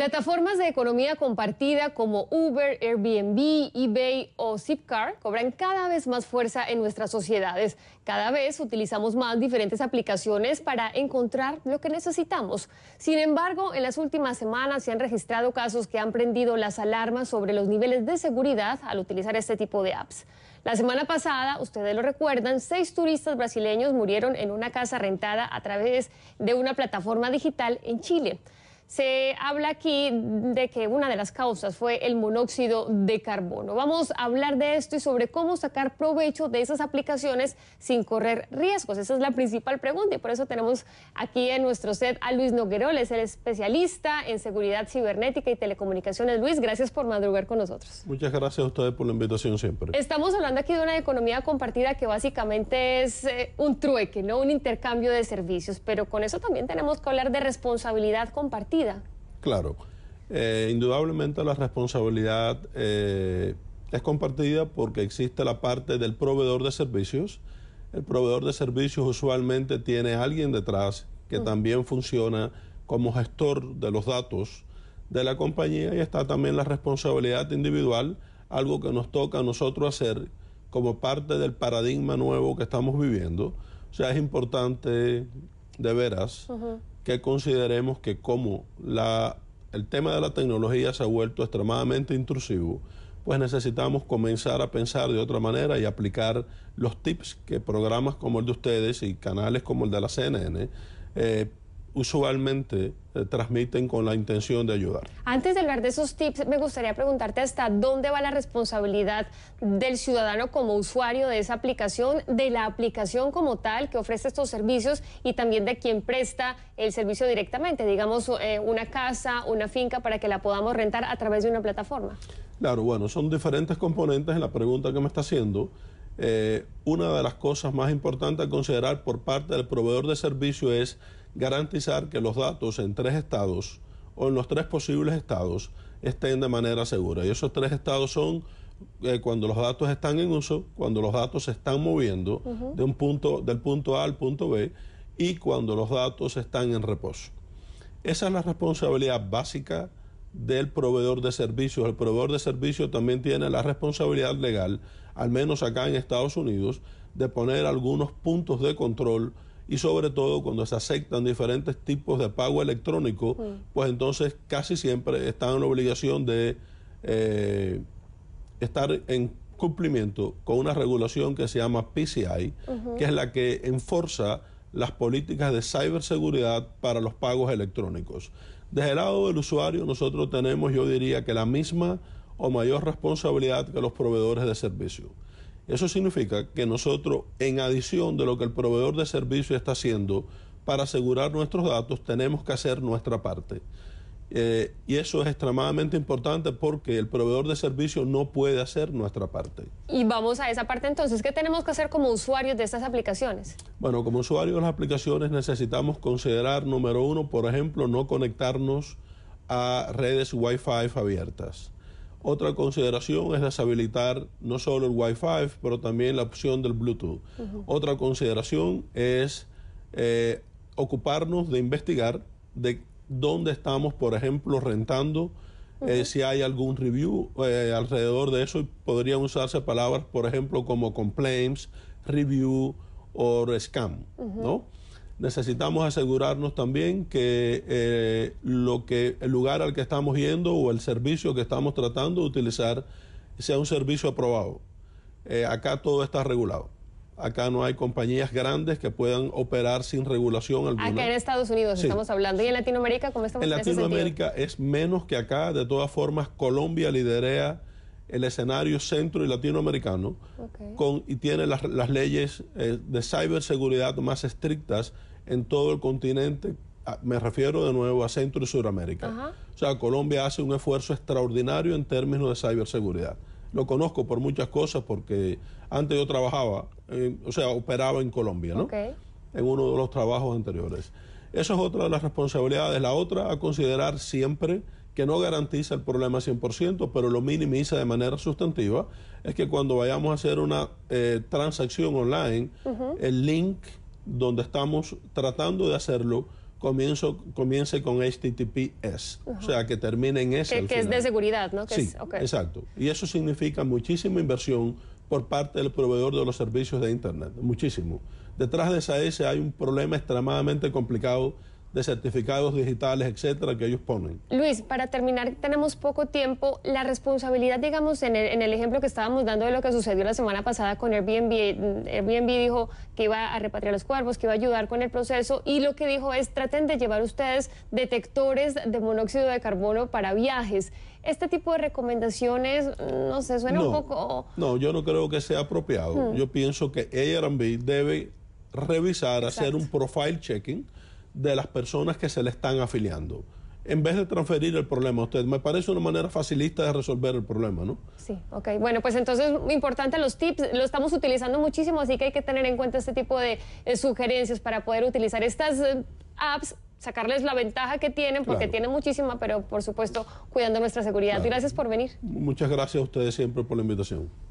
Plataformas de economía compartida como Uber, Airbnb, eBay o Zipcar cobran cada vez más fuerza en nuestras sociedades. Cada vez utilizamos más diferentes aplicaciones para encontrar lo que necesitamos. Sin embargo, en las últimas semanas se han registrado casos que han prendido las alarmas sobre los niveles de seguridad al utilizar este tipo de apps. La semana pasada, ustedes lo recuerdan, seis turistas brasileños murieron en una casa rentada a través de una plataforma digital en Chile se habla aquí de que una de las causas fue el monóxido de carbono. Vamos a hablar de esto y sobre cómo sacar provecho de esas aplicaciones sin correr riesgos. Esa es la principal pregunta y por eso tenemos aquí en nuestro set a Luis Nogueroles, el especialista en seguridad cibernética y telecomunicaciones. Luis, gracias por madrugar con nosotros. Muchas gracias a ustedes por la invitación siempre. Estamos hablando aquí de una economía compartida que básicamente es eh, un trueque, ¿no? un intercambio de servicios, pero con eso también tenemos que hablar de responsabilidad compartida Claro. Eh, indudablemente la responsabilidad eh, es compartida porque existe la parte del proveedor de servicios. El proveedor de servicios usualmente tiene alguien detrás que mm. también funciona como gestor de los datos de la compañía y está también la responsabilidad individual, algo que nos toca a nosotros hacer como parte del paradigma nuevo que estamos viviendo. O sea, es importante de veras que consideremos que como la, el tema de la tecnología se ha vuelto extremadamente intrusivo, pues necesitamos comenzar a pensar de otra manera y aplicar los tips que programas como el de ustedes y canales como el de la CNN usualmente eh, transmiten con la intención de ayudar. Antes de hablar de esos tips, me gustaría preguntarte hasta dónde va la responsabilidad del ciudadano como usuario de esa aplicación, de la aplicación como tal que ofrece estos servicios y también de quien presta el servicio directamente, digamos eh, una casa, una finca para que la podamos rentar a través de una plataforma. Claro, bueno, son diferentes componentes en la pregunta que me está haciendo. Eh, una de las cosas más importantes a considerar por parte del proveedor de servicio es garantizar que los datos en tres estados o en los tres posibles estados estén de manera segura. Y esos tres estados son eh, cuando los datos están en uso, cuando los datos se están moviendo de un punto, del punto A al punto B y cuando los datos están en reposo. Esa es la responsabilidad básica del proveedor de servicios. El proveedor de servicios también tiene la responsabilidad legal, al menos acá en Estados Unidos, de poner algunos puntos de control y sobre todo cuando se aceptan diferentes tipos de pago electrónico, pues entonces casi siempre están en obligación de eh, estar en cumplimiento con una regulación que se llama PCI, que es la que enforza las políticas de ciberseguridad para los pagos electrónicos. Desde el lado del usuario nosotros tenemos, yo diría que la misma o mayor responsabilidad que los proveedores de servicios. Eso significa que nosotros, en adición de lo que el proveedor de servicio está haciendo para asegurar nuestros datos, tenemos que hacer nuestra parte. Eh, y eso es extremadamente importante porque el proveedor de servicio no puede hacer nuestra parte. Y vamos a esa parte entonces, ¿qué tenemos que hacer como usuarios de estas aplicaciones? Bueno, como usuarios de las aplicaciones necesitamos considerar, número uno, por ejemplo, no conectarnos a redes Wi-Fi abiertas. Otra consideración es deshabilitar no solo el Wi-Fi, pero también la opción del Bluetooth. Otra consideración es eh, ocuparnos de investigar de dónde estamos, por ejemplo, rentando, eh, si hay algún review eh, alrededor de eso, podrían usarse palabras, por ejemplo, como complaints, review o scam, necesitamos asegurarnos también que, eh, lo que el lugar al que estamos yendo o el servicio que estamos tratando de utilizar sea un servicio aprobado. Eh, acá todo está regulado. Acá no hay compañías grandes que puedan operar sin regulación alguna. Acá en Estados Unidos estamos hablando. ¿Y en Latinoamérica cómo estamos? En, Latinoamérica es menos que acá. De todas formas, Colombia liderea el escenario centro y latinoamericano con, y tiene las, leyes eh, de ciberseguridad más estrictas en todo el continente. Me refiero de nuevo a Centro y Sudamérica. O sea, Colombia hace un esfuerzo extraordinario en términos de ciberseguridad. Lo conozco por muchas cosas porque antes yo trabajaba, o sea, operaba en Colombia, ¿no? En uno de los trabajos anteriores. Esa es otra de las responsabilidades. La otra, a considerar siempre que no garantiza el problema 100%, pero lo minimiza de manera sustantiva, es que cuando vayamos a hacer una eh, transacción online, el link donde estamos tratando de hacerlo, comienzo, comience con HTTPS, o sea, que termine en S. Que, es de seguridad, ¿no? exacto. Y eso significa muchísima inversión por parte del proveedor de los servicios de Internet, muchísimo. Detrás de esa S hay un problema extremadamente complicado de certificados digitales, etcétera, que ellos ponen. Luis, para terminar, tenemos poco tiempo. La responsabilidad, digamos, en el, ejemplo que estábamos dando de lo que sucedió la semana pasada con Airbnb, Airbnb dijo que iba a repatriar los cuervos que iba a ayudar con el proceso y lo que dijo es traten de llevar ustedes detectores de monóxido de carbono para viajes. Este tipo de recomendaciones, no sé, suena un poco... No, yo no creo que sea apropiado. Hmm. Yo pienso que Airbnb debe revisar, hacer un profile checking de las personas que se le están afiliando. En vez de transferir el problema a usted, me parece una manera facilista de resolver el problema, ¿no? Sí, ok. Bueno, pues entonces, importante los tips, lo estamos utilizando muchísimo, así que hay que tener en cuenta este tipo de eh, sugerencias para poder utilizar estas eh, apps sacarles la ventaja que tienen, porque tienen muchísima, pero por supuesto cuidando nuestra seguridad. gracias por venir. Muchas gracias a ustedes siempre por la invitación.